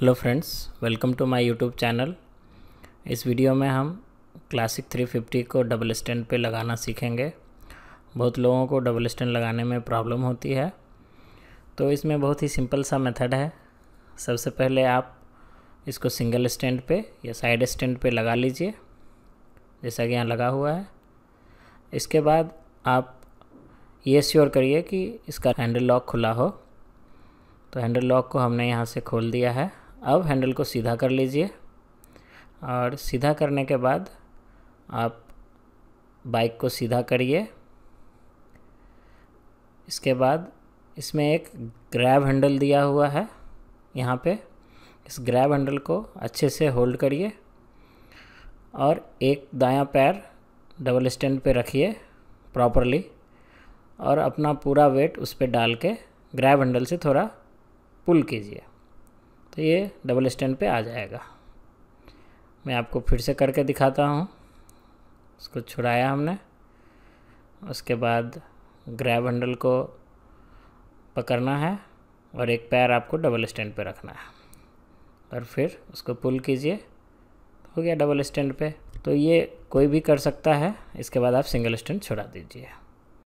hello friends welcome to my YouTube channel इस video में हम क्लासिक 350 को डबल स्टैंड पे लगाना सीखेंगे बहुत लोगों को डबल स्टैंड लगाने में प्रॉब्लम होती है तो इसमें बहुत ही सिंपल सा मेथड है सबसे पहले आप इसको सिंगल स्टैंड पे या साइड स्टैंड पे लगा लीजिए जैसा कि यहाँ लगा हुआ है इसके बाद आप ये श्योर करिए कि इसका हैंडल लॉक खुला हो तो हैंडल लॉक को हमने यहाँ से खोल दिया है अब हैंडल को सीधा कर लीजिए और सीधा करने के बाद आप बाइक को सीधा करिए इसके बाद इसमें एक ग्रैब हैंडल दिया हुआ है यहाँ पे इस ग्रैब हैंडल को अच्छे से होल्ड करिए और एक दायां पैर डबल स्टैंड पे रखिए प्रॉपरली और अपना पूरा वेट उस पर डाल के ग्रैब हैंडल से थोड़ा पुल कीजिए तो ये डबल स्टैंड पे आ जाएगा मैं आपको फिर से करके दिखाता हूँ इसको छुड़ाया हमने उसके बाद ग्रैब हैंडल को पकड़ना है और एक पैर आपको डबल स्टैंड पे रखना है और फिर उसको पुल कीजिए हो गया डबल स्टैंड पे तो ये कोई भी कर सकता है इसके बाद आप सिंगल स्टैंड छुड़ा दीजिए